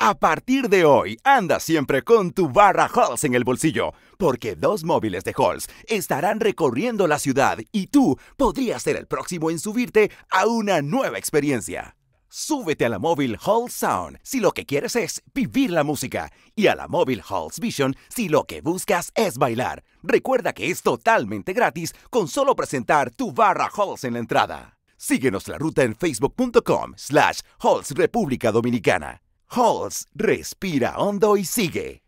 A partir de hoy, anda siempre con tu barra Halls en el bolsillo, porque dos móviles de Halls estarán recorriendo la ciudad y tú podrías ser el próximo en subirte a una nueva experiencia. Súbete a la móvil Halls Sound si lo que quieres es vivir la música y a la móvil Halls Vision si lo que buscas es bailar. Recuerda que es totalmente gratis con solo presentar tu barra Halls en la entrada. Síguenos la ruta en facebook.com slash Halls República Dominicana. Halls, respira hondo y sigue.